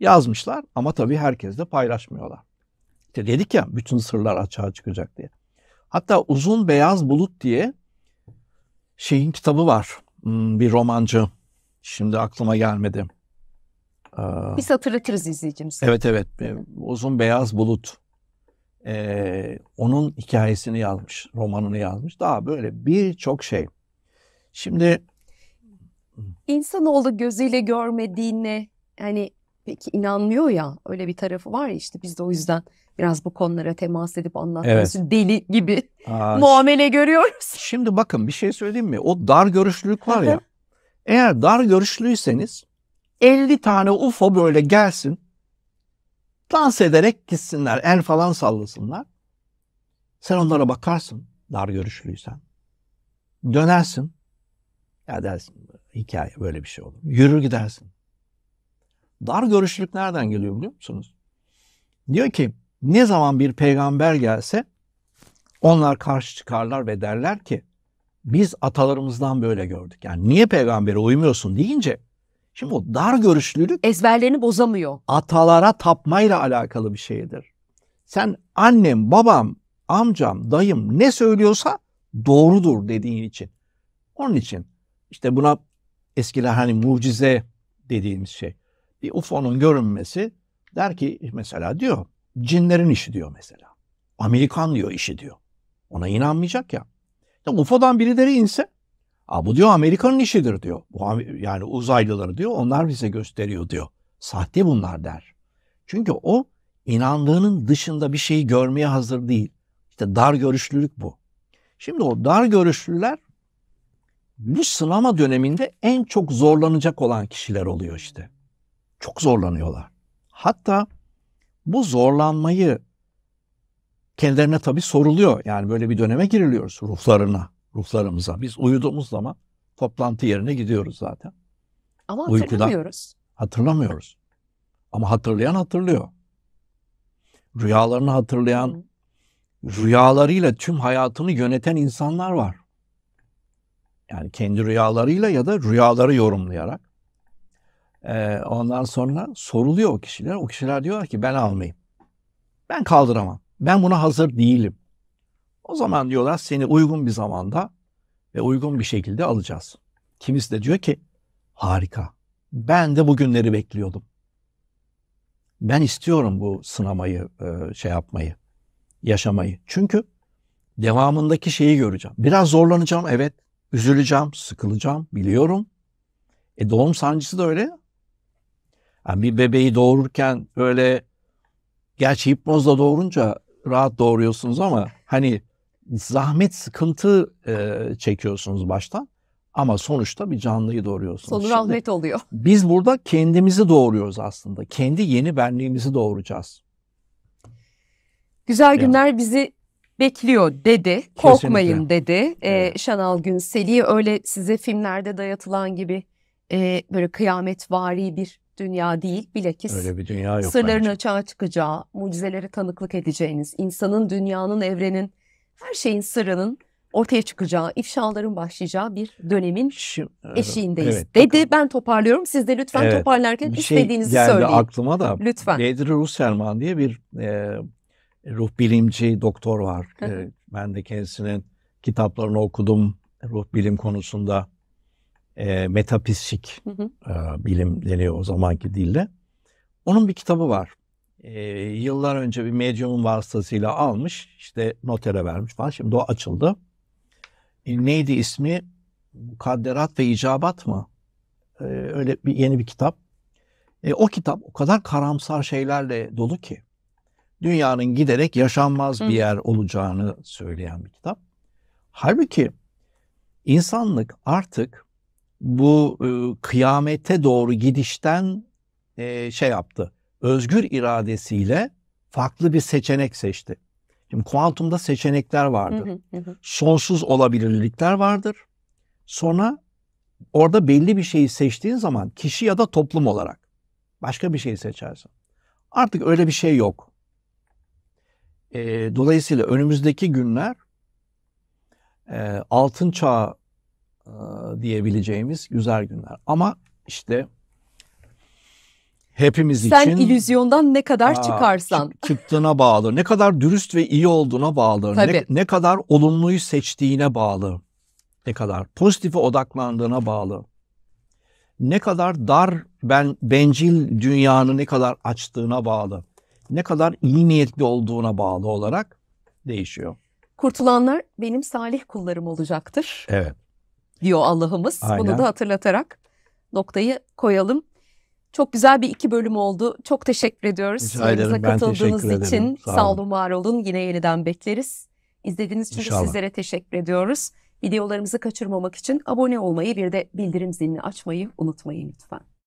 Yazmışlar ama tabii herkes de paylaşmıyorlar. İşte dedik ya bütün sırlar açığa çıkacak diye. Hatta Uzun Beyaz Bulut diye şeyin kitabı var. Hmm, bir romancı. Şimdi aklıma gelmedi. Biz hatırlatırız izleyicimize. Evet evet. Uzun Beyaz Bulut. Ee, onun hikayesini yazmış, romanını yazmış. Daha böyle birçok şey. Şimdi insanoğlu gözüyle görmediğine hani peki inanmıyor ya öyle bir tarafı var ya işte biz de o yüzden biraz bu konulara temas edip anlatmıyoruz. Evet. Deli gibi Aa, muamele görüyoruz. Şimdi bakın bir şey söyleyeyim mi? O dar görüşlülük var ya. eğer dar görüşlüyseniz 50 tane UFO böyle gelsin. Dans ederek gitsinler. El falan sallasınlar. Sen onlara bakarsın dar görüşlüysen. Dönersin. Ya dersin hikaye böyle bir şey olur. Yürür gidersin. Dar görüşlülük nereden geliyor biliyor musunuz? Diyor ki ne zaman bir peygamber gelse onlar karşı çıkarlar ve derler ki biz atalarımızdan böyle gördük. Yani niye peygambere uymuyorsun deyince Şimdi o dar görüşlülük ezberlerini bozamıyor. Atalara tapmayla alakalı bir şeydir. Sen annem, babam, amcam, dayım ne söylüyorsa doğrudur dediğin için. Onun için işte buna eskiler hani mucize dediğimiz şey. Bir UFO'nun görünmesi der ki mesela diyor cinlerin işi diyor mesela. Amerikan diyor işi diyor. Ona inanmayacak ya. ya UFO'dan birileri inse Aa, bu diyor Amerika'nın işidir diyor. Bu, yani uzaylıları diyor onlar bize gösteriyor diyor. Sahte bunlar der. Çünkü o inandığının dışında bir şeyi görmeye hazır değil. İşte dar görüşlülük bu. Şimdi o dar görüşlüler bu sınama döneminde en çok zorlanacak olan kişiler oluyor işte. Çok zorlanıyorlar. Hatta bu zorlanmayı kendilerine tabii soruluyor. Yani böyle bir döneme giriliyoruz ruhlarına ruhlarımıza. Biz uyuduğumuz zaman toplantı yerine gidiyoruz zaten. Ama hatırlamıyoruz. Uykudan hatırlamıyoruz. Ama hatırlayan hatırlıyor. Rüyalarını hatırlayan, rüyalarıyla tüm hayatını yöneten insanlar var. Yani kendi rüyalarıyla ya da rüyaları yorumlayarak. Ee, ondan sonra soruluyor o kişiler. O kişiler diyor ki ben almayayım. Ben kaldıramam. Ben buna hazır değilim. O zaman diyorlar seni uygun bir zamanda ve uygun bir şekilde alacağız. Kimisi de diyor ki harika. Ben de bugünleri bekliyordum. Ben istiyorum bu sınamayı, e, şey yapmayı, yaşamayı. Çünkü devamındaki şeyi göreceğim. Biraz zorlanacağım evet. Üzüleceğim, sıkılacağım biliyorum. E doğum sancısı da öyle. Yani bir bebeği doğururken böyle gerçi hipnozla doğurunca rahat doğuruyorsunuz ama hani zahmet, sıkıntı e, çekiyorsunuz başta, Ama sonuçta bir canlıyı doğuruyorsunuz. Sonu Şimdi rahmet oluyor. Biz burada kendimizi doğuruyoruz aslında. Kendi yeni benliğimizi doğuracağız. Güzel günler bizi bekliyor dedi. Korkmayın Kesinlikle. dedi. Evet. Ee, Şanal Günseli öyle size filmlerde dayatılan gibi e, böyle kıyametvari bir dünya değil. Bilakis öyle bir dünya yok sırların bence. açığa çıkacağı, mucizelere tanıklık edeceğiniz, insanın, dünyanın, evrenin her şeyin sırrının ortaya çıkacağı, ifşaların başlayacağı bir dönemin şu eşiğindeyiz evet, dedi. Bakın. Ben toparlıyorum. Siz de lütfen evet, toparlarken bir şey istediğinizi geldi söyleyin. aklıma da. Lütfen. Bedri Russelman diye bir e, ruh bilimci doktor var. e, ben de kendisinin kitaplarını okudum ruh bilim konusunda. E, metafizik e, bilim deniyor o zamanki dille. Onun bir kitabı var e, yıllar önce bir medyumun vasıtasıyla almış. işte notere vermiş falan. Şimdi o açıldı. E, neydi ismi? Mukadderat ve icabat mı? E, öyle bir yeni bir kitap. E, o kitap o kadar karamsar şeylerle dolu ki dünyanın giderek yaşanmaz Hı. bir yer olacağını söyleyen bir kitap. Halbuki insanlık artık bu e, kıyamete doğru gidişten e, şey yaptı özgür iradesiyle farklı bir seçenek seçti. Şimdi kuantumda seçenekler vardır. Hı hı hı. Sonsuz olabilirlikler vardır. Sonra orada belli bir şeyi seçtiğin zaman kişi ya da toplum olarak başka bir şey seçersin. Artık öyle bir şey yok. E, dolayısıyla önümüzdeki günler e, altın çağı e, diyebileceğimiz güzel günler. Ama işte hepimiz Sen için. Sen illüzyondan ne kadar aa, çıkarsan. Çıktığına bağlı. Ne kadar dürüst ve iyi olduğuna bağlı. Tabii. Ne, ne kadar olumluyu seçtiğine bağlı. Ne kadar pozitife odaklandığına bağlı. Ne kadar dar ben bencil dünyanı ne kadar açtığına bağlı. Ne kadar iyi niyetli olduğuna bağlı olarak değişiyor. Kurtulanlar benim salih kullarım olacaktır. Evet. Diyor Allah'ımız. Aynen. Bunu da hatırlatarak noktayı koyalım. Çok güzel bir iki bölüm oldu. Çok teşekkür ediyoruz. Rica ederim. Ben katıldığınız için ederim. sağ olun. sağ olun, var olun. Yine yeniden bekleriz. İzlediğiniz için İnşallah. sizlere teşekkür ediyoruz. Videolarımızı kaçırmamak için abone olmayı bir de bildirim zilini açmayı unutmayın lütfen.